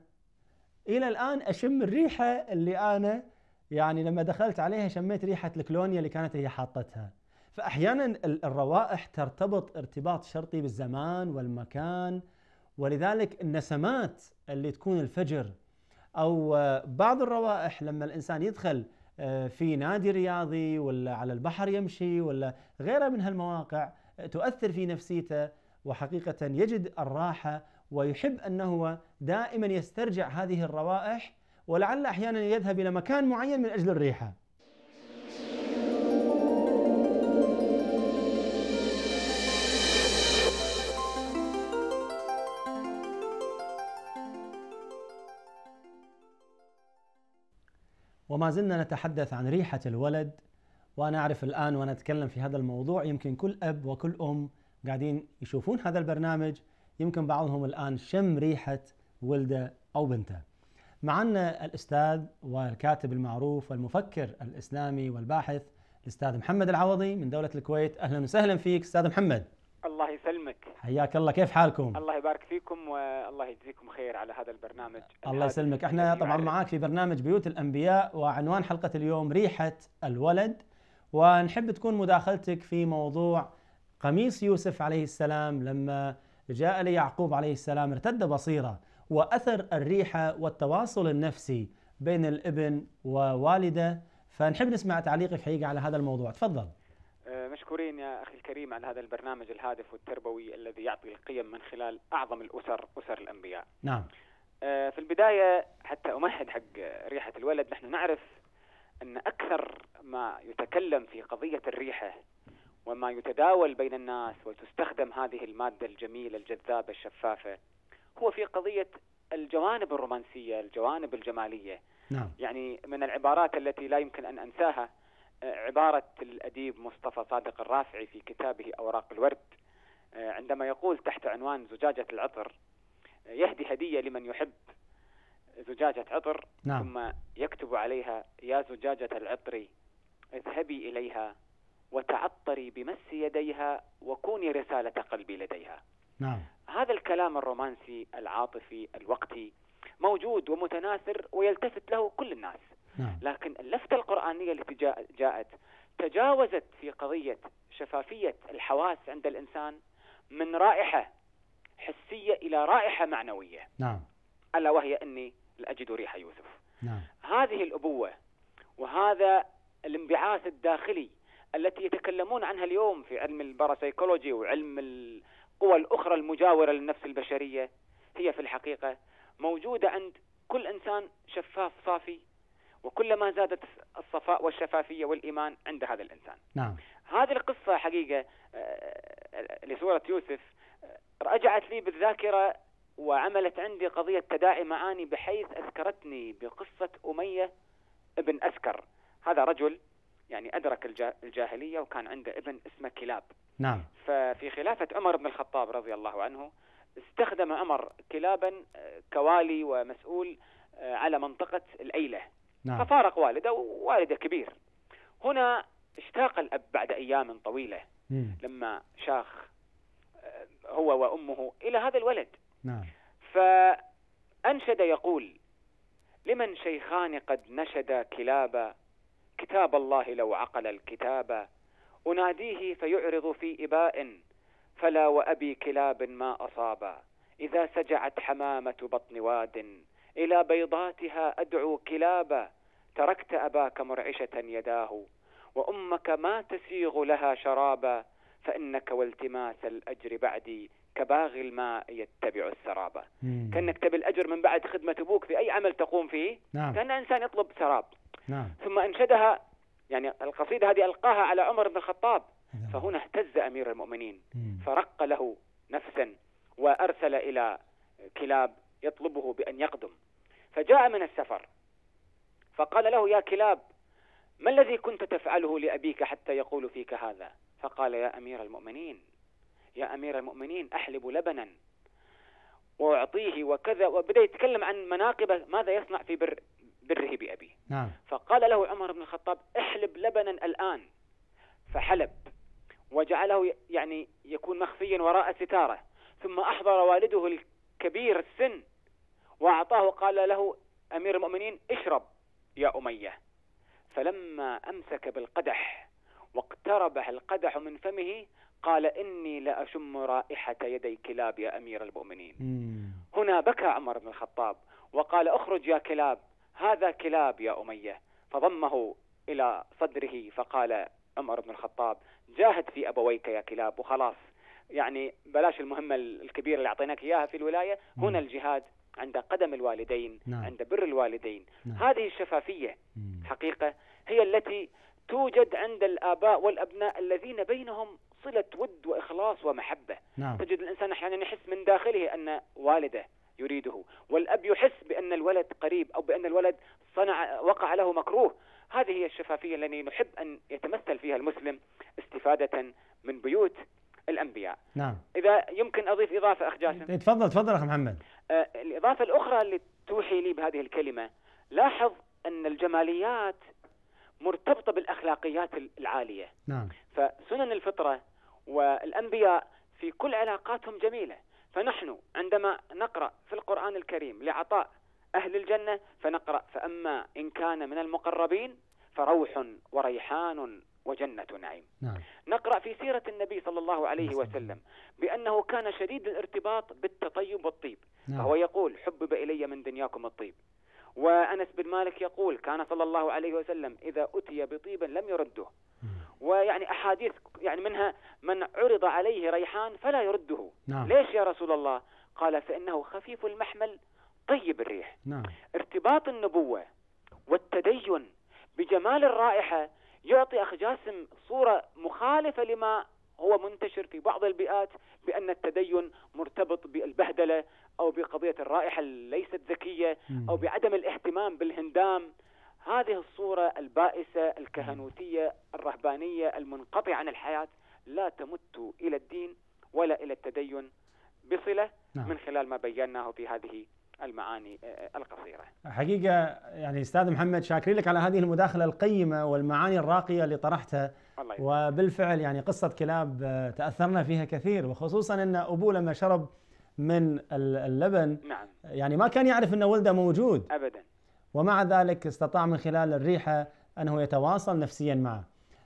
إلى الآن أشم الريحة اللي أنا يعني لما دخلت عليها شميت ريحة الكلونيا اللي كانت هي حاطتها فأحيانا الروائح ترتبط ارتباط شرطي بالزمان والمكان ولذلك النسمات اللي تكون الفجر او آه، بعض الروائح لما الانسان يدخل آه، في نادي رياضي ولا على البحر يمشي ولا غيره من هالمواقع تؤثر في نفسيته وحقيقه يجد الراحه ويحب انه هو دائما يسترجع هذه الروائح ولعل احيانا يذهب الى مكان معين من اجل الريحه وما زلنا نتحدث عن ريحة الولد وأنا أعرف الآن وأنا أتكلم في هذا الموضوع يمكن كل أب وكل أم قاعدين يشوفون هذا البرنامج يمكن بعضهم الآن شم ريحة ولده أو بنته معنا الأستاذ والكاتب المعروف والمفكر الإسلامي والباحث الأستاذ محمد العوضي من دولة الكويت أهلا وسهلا فيك أستاذ محمد الله يسلمك حياك الله كيف حالكم؟ الله يبارك فيكم والله يجزيكم خير على هذا البرنامج الله يسلمك احنا طبعا معاك في برنامج بيوت الانبياء وعنوان حلقه اليوم ريحه الولد ونحب تكون مداخلتك في موضوع قميص يوسف عليه السلام لما جاء ليعقوب عليه السلام ارتد بصيره واثر الريحه والتواصل النفسي بين الابن ووالده فنحب نسمع تعليقك حقيقه على هذا الموضوع تفضل مشكورين يا أخي الكريم على هذا البرنامج الهادف والتربوي الذي يعطي القيم من خلال أعظم الأسر أسر الأنبياء نعم آه، في البداية حتى أمهد حق ريحة الولد نحن نعرف أن أكثر ما يتكلم في قضية الريحة وما يتداول بين الناس وتستخدم هذه المادة الجميلة الجذابة الشفافة هو في قضية الجوانب الرومانسية الجوانب الجمالية نعم. يعني من العبارات التي لا يمكن أن أنساها عبارة الأديب مصطفى صادق الرافعي في كتابه أوراق الورد آه، عندما يقول تحت عنوان زجاجة العطر آه، يهدي هدية لمن يحب زجاجة عطر نعم. ثم يكتب عليها يا زجاجة العطر اذهبي إليها وتعطري بمس يديها وكوني رسالة قلبي لديها نعم. هذا الكلام الرومانسي العاطفي الوقتي موجود ومتناثر ويلتفت له كل الناس نعم. لكن اللفتة القرآنية التي جاءت تجاوزت في قضية شفافية الحواس عند الإنسان من رائحة حسية إلى رائحة معنوية نعم ألا وهي أني أجد ريح يوسف نعم. هذه الأبوة وهذا الانبعاث الداخلي التي يتكلمون عنها اليوم في علم الباراسيكولوجي وعلم القوى الأخرى المجاورة للنفس البشرية هي في الحقيقة موجودة عند كل إنسان شفاف صافي وكلما زادت الصفاء والشفافية والإيمان عند هذا الإنسان نعم. هذه القصة حقيقة آه، لسورة يوسف آه، رجعت لي بالذاكرة وعملت عندي قضية تداعي معاني بحيث أذكرتني بقصة أمية ابن أسكر هذا رجل يعني أدرك الجاهلية وكان عنده ابن اسمه كلاب نعم ففي خلافة عمر بن الخطاب رضي الله عنه استخدم عمر كلابا آه، كوالي ومسؤول على منطقة الأيلة نعم. ففارق والده ووالده كبير هنا اشتاق الأب بعد أيام طويلة مم. لما شاخ آه، هو وأمه إلى هذا الولد نعم. فأنشد يقول لمن شيخان قد نشدا كلابا كتاب الله لو عقل الكتاب أناديه فيعرض في إباء فلا وأبي كلاب ما أصابا إذا سجعت حمامة بطن واد إلى بيضاتها أدعو كلابا تركت أباك مرعشة يداه وأمك ما تسيغ لها شرابا فإنك والتماس الأجر بعدي كباغي الماء يتبع السرابة كأنك تبي الأجر من بعد خدمة أبوك في أي عمل تقوم فيه نعم. كأن إنسان يطلب سراب نعم. ثم أنشدها يعني القصيدة هذه ألقاها على عمر بن الخطاب نعم. فهنا اهتز أمير المؤمنين مم. فرق له نفسا وأرسل إلى كلاب يطلبه بأن يقدم فجاء من السفر فقال له يا كلاب ما الذي كنت تفعله لأبيك حتى يقول فيك هذا فقال يا أمير المؤمنين يا أمير المؤمنين أحلب لبنا وأعطيه وكذا وبدأ يتكلم عن مناقبه ماذا يصنع في بر بره بأبيه نعم. فقال له عمر بن الخطاب احلب لبنا الآن فحلب وجعله يعني يكون مخفيا وراء ستاره ثم أحضر والده الكبير السن وأعطاه قال له أمير المؤمنين اشرب يا أمية فلما أمسك بالقدح واقترب القدح من فمه قال إني لأشم رائحة يدي كلاب يا أمير المؤمنين هنا بكى عمر بن الخطاب وقال اخرج يا كلاب هذا كلاب يا أمية فضمه إلى صدره فقال عمر بن الخطاب جاهد في أبويك يا كلاب وخلاص يعني بلاش المهمة الكبيرة اللي أعطيناك إياها في الولاية هنا الجهاد عند قدم الوالدين نعم. عند بر الوالدين نعم. هذه الشفافية مم. حقيقة هي التي توجد عند الآباء والأبناء الذين بينهم صلة ود وإخلاص ومحبة نعم. تجد الإنسان أحيانا يحس من داخله أن والده يريده والأب يحس بأن الولد قريب أو بأن الولد صنع وقع له مكروه هذه هي الشفافية التي نحب أن يتمثل فيها المسلم استفادة من بيوت الأنبياء نعم إذا يمكن أضيف إضافة أخ جاسم تفضل تفضل أخ محمد آه الإضافة الأخرى اللي توحي لي بهذه الكلمة لاحظ أن الجماليات مرتبطة بالأخلاقيات العالية نعم فسنن الفطرة والأنبياء في كل علاقاتهم جميلة فنحن عندما نقرأ في القرآن الكريم لعطاء أهل الجنة فنقرأ فأما إن كان من المقربين فروح وريحان وجنة نعيم نعم. نقرأ في سيرة النبي صلى الله عليه نعم. وسلم بأنه كان شديد الارتباط بالتطيب والطيب نعم. فهو يقول حبب إلي من دنياكم الطيب وأنس بن مالك يقول كان صلى الله عليه وسلم إذا أتي بطيبا لم يرده نعم. ويعني أحاديث يعني منها من عرض عليه ريحان فلا يرده نعم. ليش يا رسول الله قال فإنه خفيف المحمل طيب الريح نعم. ارتباط النبوة والتدين بجمال الرائحة يعطي اخ جاسم صوره مخالفه لما هو منتشر في بعض البيئات بان التدين مرتبط بالبهدله او بقضيه الرائحه ليست ذكيه او بعدم الاهتمام بالهندام هذه الصوره البائسه الكهنوتيه الرهبانيه المنقطعه عن الحياه لا تمت الى الدين ولا الى التدين بصله نعم. من خلال ما بيناه في هذه المعاني آه، آه، القصيرة حقيقة يعني أستاذ محمد شاكرين لك على هذه المداخلة القيمة والمعاني الراقية اللي طرحتها وبالفعل يعني قصة كلاب آه، تأثرنا فيها كثير وخصوصا أن أبوه لما شرب من اللبن نعم. يعني ما كان يعرف أن ولده موجود أبدا ومع ذلك استطاع من خلال الريحة أنه يتواصل نفسيا معه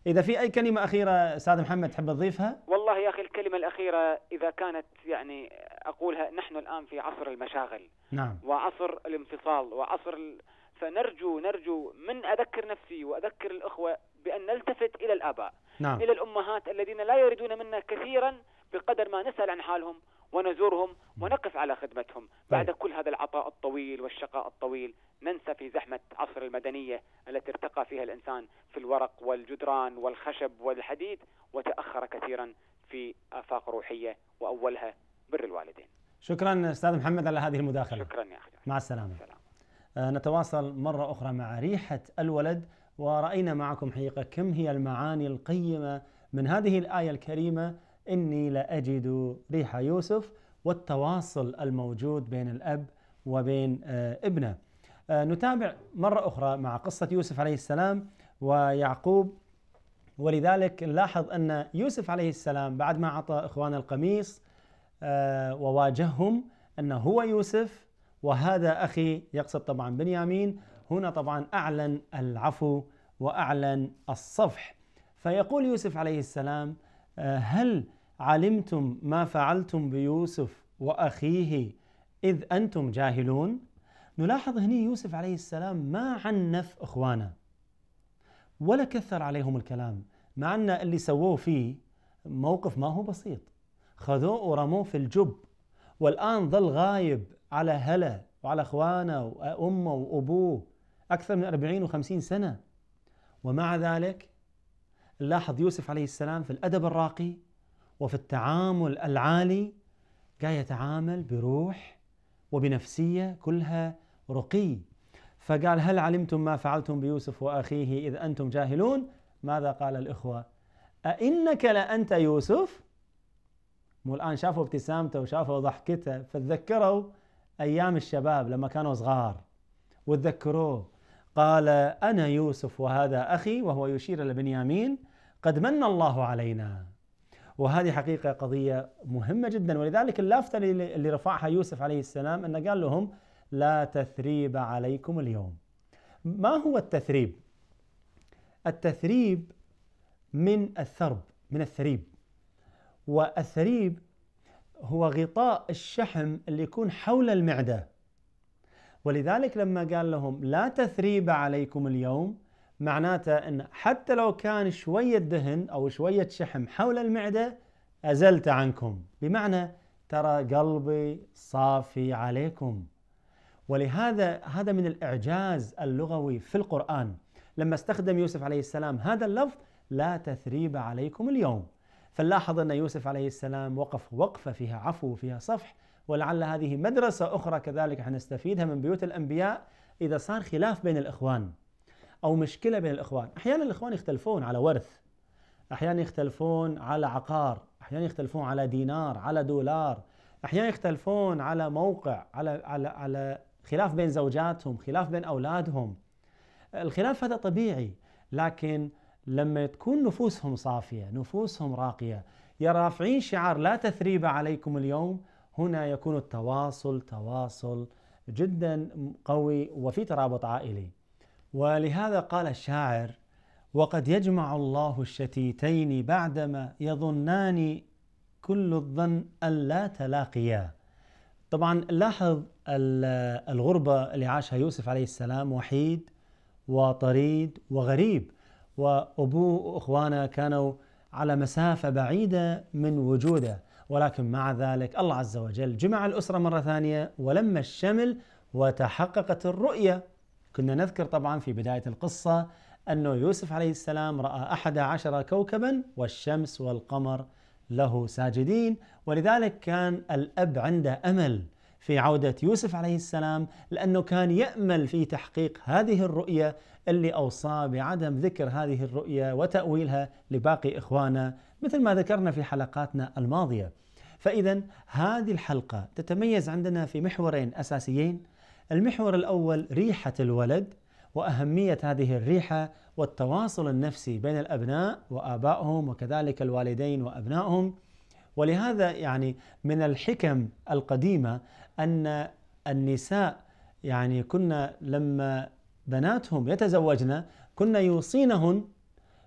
إذا في أي كلمة أخيرة أستاذ محمد تحب تضيفها؟ والله يا أخي الكلمة الأخيرة إذا كانت يعني أقولها نحن الآن في عصر المشاغل نعم. وعصر الانفصال وعصر ال... فنرجو نرجو من أذكر نفسي وأذكر الأخوة بأن نلتفت إلى الآباء نعم. إلى الأمهات الذين لا يريدون منا كثيرا بقدر ما نسأل عن حالهم ونزورهم ونقف على خدمتهم طيب. بعد كل هذا العطاء الطويل والشقاء الطويل ننسى في زحمة عصر المدنية التي ارتقى فيها الإنسان في الورق والجدران والخشب والحديد وتأخر كثيرا في آفاق روحية وأولها بر الوالدين شكرا استاذ محمد على هذه المداخله شكرا يا اخي مع السلامه سلام. آه نتواصل مره اخرى مع ريحه الولد وراينا معكم حقيقه كم هي المعاني القيمه من هذه الايه الكريمه اني لاجد ريح يوسف والتواصل الموجود بين الاب وبين آه ابنه. آه نتابع مره اخرى مع قصه يوسف عليه السلام ويعقوب ولذلك نلاحظ ان يوسف عليه السلام بعد ما اعطى اخوانه القميص آه، وواجههم أنه هو يوسف وهذا أخي يقصد طبعا بنيامين هنا طبعا أعلن العفو وأعلن الصفح فيقول يوسف عليه السلام آه، هل علمتم ما فعلتم بيوسف واخيه اذ انتم جاهلون نلاحظ هنا يوسف عليه السلام ما عنف اخوانه ولا كثر عليهم الكلام مع ان اللي سووه فيه موقف ما هو بسيط خذوه ورموه في الجب والآن ظل غايب على هلا وعلى إخوانه وأمه وأبوه أكثر من 40 و50 سنة ومع ذلك لاحظ يوسف عليه السلام في الأدب الراقي وفي التعامل العالي قاعد يتعامل بروح وبنفسية كلها رقي فقال هل علمتم ما فعلتم بيوسف وأخيه إذ أنتم جاهلون ماذا قال الإخوة أئنك لأنت يوسف مو الآن شافوا ابتسامته وشافوا ضحكته فتذكروا أيام الشباب لما كانوا صغار وتذكروه قال أنا يوسف وهذا أخي وهو يشير إلى بنيامين قد من الله علينا وهذه حقيقة قضية مهمة جدا ولذلك اللافتة اللي رفعها يوسف عليه السلام أنه قال لهم لا تثريب عليكم اليوم ما هو التثريب؟ التثريب من الثرب من الثريب والثريب هو غطاء الشحم اللي يكون حول المعدة ولذلك لما قال لهم لا تثريب عليكم اليوم معناته أن حتى لو كان شوية دهن أو شوية شحم حول المعدة أزلت عنكم بمعنى ترى قلبي صافي عليكم ولهذا هذا من الإعجاز اللغوي في القرآن لما استخدم يوسف عليه السلام هذا اللفظ لا تثريب عليكم اليوم فنلاحظ أن يوسف عليه السلام وقف وقفة فيها عفو وفيها صفح ولعل هذه مدرسة أخرى كذلك حنستفيدها من بيوت الأنبياء إذا صار خلاف بين الإخوان أو مشكلة بين الإخوان أحيانا الإخوان يختلفون على ورث أحيانا يختلفون على عقار أحيانا يختلفون على دينار على دولار أحيانا يختلفون على موقع على على على خلاف بين زوجاتهم خلاف بين أولادهم الخلاف هذا طبيعي لكن لما تكون نفوسهم صافيه، نفوسهم راقيه، يا رافعين شعار لا تثريب عليكم اليوم، هنا يكون التواصل تواصل جدا قوي وفي ترابط عائلي. ولهذا قال الشاعر: وقد يجمع الله الشتيتين بعدما يظنان كل الظن ألا تلاقيا. طبعا لاحظ الغربة اللي عاشها يوسف عليه السلام وحيد وطريد وغريب وأبوه وإخوانه كانوا على مسافة بعيدة من وجوده ولكن مع ذلك الله عز وجل جمع الأسرة مرة ثانية ولما الشمل وتحققت الرؤية كنا نذكر طبعا في بداية القصة أنه يوسف عليه السلام رأى أحد عشر كوكبا والشمس والقمر له ساجدين ولذلك كان الأب عنده أمل في عودة يوسف عليه السلام لأنه كان يأمل في تحقيق هذه الرؤية اللي أوصى بعدم ذكر هذه الرؤية وتأويلها لباقي إخوانا مثل ما ذكرنا في حلقاتنا الماضية فإذا هذه الحلقة تتميز عندنا في محورين أساسيين المحور الأول ريحة الولد وأهمية هذه الريحة والتواصل النفسي بين الأبناء وآبائهم وكذلك الوالدين وأبنائهم ولهذا يعني من الحكم القديمة أن النساء يعني كنا لما بناتهم يتزوجن كنا يوصينهن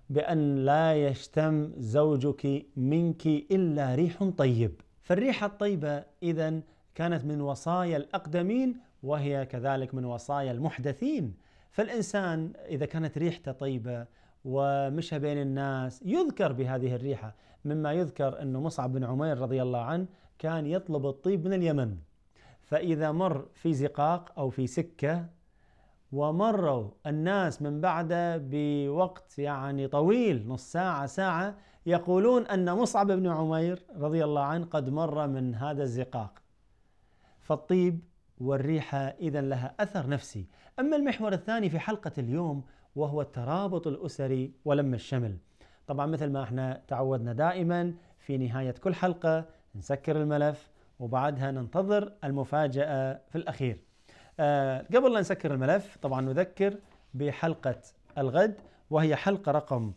بأن لا يشتم زوجك منك إلا ريح طيب فالريحة الطيبة إذا كانت من وصايا الأقدمين وهي كذلك من وصايا المحدثين فالإنسان إذا كانت ريحته طيبة ومشى بين الناس يذكر بهذه الريحة مما يذكر أن مصعب بن عمير رضي الله عنه كان يطلب الطيب من اليمن فإذا مر في زقاق أو في سكة ومروا الناس من بعده بوقت يعني طويل نص ساعة ساعة يقولون أن مصعب بن عمير رضي الله عنه قد مر من هذا الزقاق فالطيب والريحة إذا لها أثر نفسي أما المحور الثاني في حلقة اليوم وهو الترابط الأسري ولم الشمل طبعا مثل ما احنا تعودنا دائما في نهاية كل حلقة نسكر الملف وبعدها ننتظر المفاجأة في الأخير آه، قبل لا نسكر الملف طبعا نذكر بحلقة الغد وهي حلقة رقم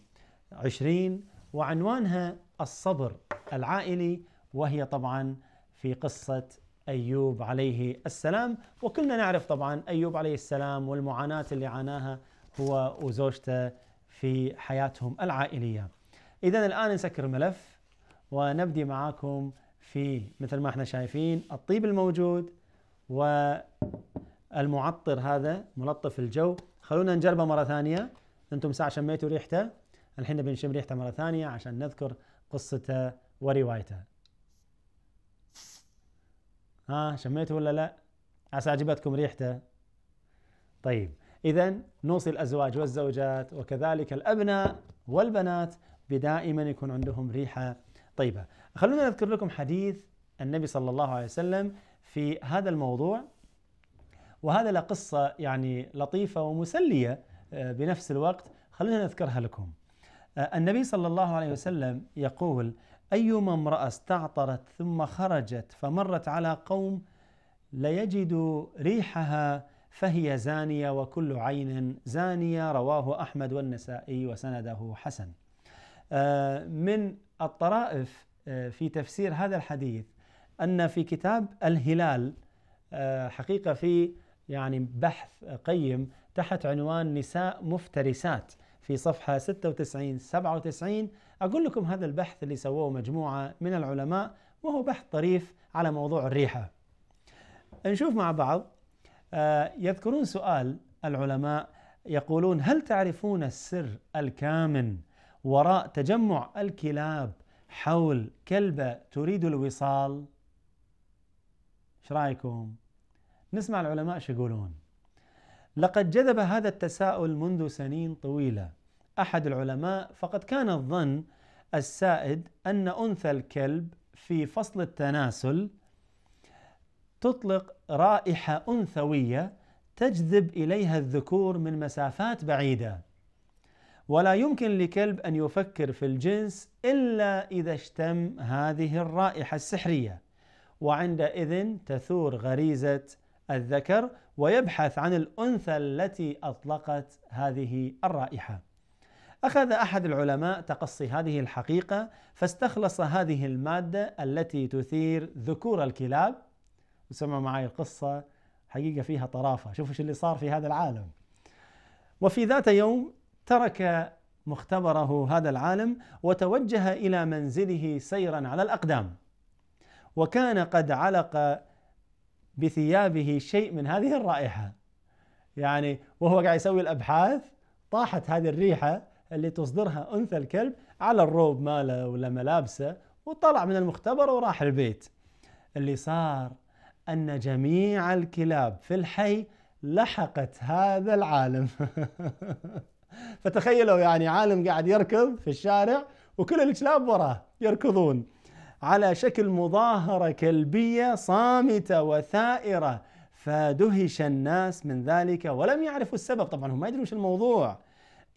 20 وعنوانها الصبر العائلي وهي طبعا في قصة أيوب عليه السلام وكلنا نعرف طبعا أيوب عليه السلام والمعاناة اللي عاناها هو وزوجته في حياتهم العائلية إذا الآن نسكر الملف ونبدي معاكم فيه مثل ما احنا شايفين الطيب الموجود والمعطر هذا ملطف الجو خلونا نجربه مرة ثانية انتم ساعة شميتوا ريحته الحين بنشم ريحته مرة ثانية عشان نذكر قصته وروايته ها شميتوا ولا لا عسى عجبتكم ريحته طيب إذا نوصي الأزواج والزوجات وكذلك الأبناء والبنات بدائما يكون عندهم ريحة طيب خلونا نذكر لكم حديث النبي صلى الله عليه وسلم في هذا الموضوع وهذا لقصة يعني لطيفة ومسلية آه، بنفس الوقت خلونا نذكرها لكم آه، النبي صلى الله عليه وسلم يقول أيما امرأة استعطرت ثم خرجت فمرت على قوم ليجد ريحها فهي زانية وكل عين زانية رواه أحمد والنسائي وسنده حسن آه، من الطرائف آه، في تفسير هذا الحديث ان في كتاب الهلال آه، حقيقه في يعني بحث قيم تحت عنوان نساء مفترسات في صفحه 96 97 اقول لكم هذا البحث اللي سووه مجموعه من العلماء وهو بحث طريف على موضوع الريحه. نشوف مع بعض آه، يذكرون سؤال العلماء يقولون هل تعرفون السر الكامن وراء تجمع الكلاب حول كلبة تريد الوصال ايش رايكم نسمع العلماء ايش يقولون لقد جذب هذا التساؤل منذ سنين طويلة أحد العلماء فقد كان الظن السائد أن أنثى الكلب في فصل التناسل تطلق رائحة أنثوية تجذب إليها الذكور من مسافات بعيدة ولا يمكن لكلب ان يفكر في الجنس الا اذا اشتم هذه الرائحه السحريه وعندئذ تثور غريزه الذكر ويبحث عن الانثى التي اطلقت هذه الرائحه. اخذ احد العلماء تقصي هذه الحقيقه فاستخلص هذه الماده التي تثير ذكور الكلاب وسمعوا معي القصه حقيقه فيها طرافه، شوفوا شو اللي صار في هذا العالم. وفي ذات يوم ترك مختبره هذا العالم وتوجه الى منزله سيرا على الاقدام وكان قد علق بثيابه شيء من هذه الرائحه يعني وهو قاعد يسوي الابحاث طاحت هذه الريحه اللي تصدرها انثى الكلب على الروب ماله ولا ملابسه وطلع من المختبر وراح البيت اللي صار ان جميع الكلاب في الحي لحقت هذا العالم فتخيلوا يعني عالم قاعد يركض في الشارع وكل الكلاب وراه يركضون على شكل مظاهره كلبيه صامته وثائره فدهش الناس من ذلك ولم يعرفوا السبب طبعا هم ما يدرون الموضوع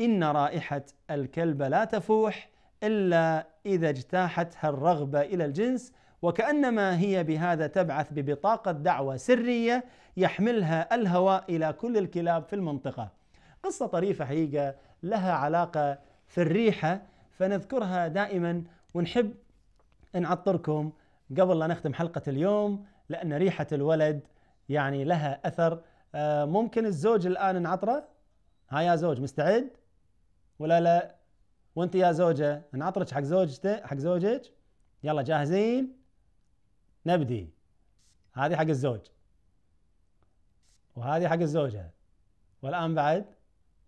ان رائحه الكلب لا تفوح الا اذا اجتاحتها الرغبه الى الجنس وكانما هي بهذا تبعث ببطاقه دعوه سريه يحملها الهواء الى كل الكلاب في المنطقه قصة طريفة حقيقة لها علاقة في الريحة فنذكرها دائما ونحب نعطركم قبل لا نختم حلقة اليوم لأن ريحة الولد يعني لها أثر آه، ممكن الزوج الآن نعطره ها يا زوج مستعد ولا لا وانت يا زوجة نعطرك حق زوجته حق زوجك يلا جاهزين نبدي هذه حق الزوج وهذه حق الزوجة والآن بعد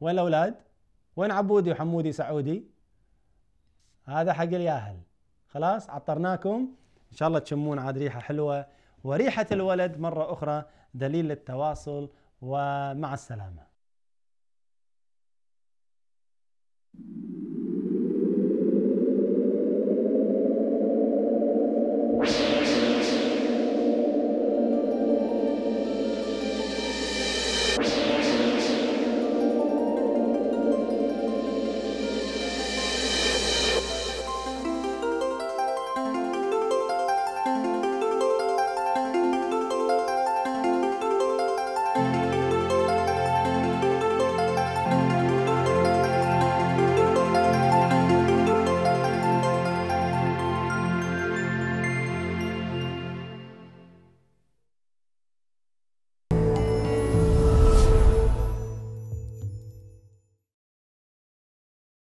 وين الاولاد؟ وين عبودي وحمودي سعودي؟ هذا حق الياهل خلاص عطرناكم ان شاء الله تشمون عاد ريحه حلوه وريحه الولد مره اخرى دليل للتواصل ومع السلامه.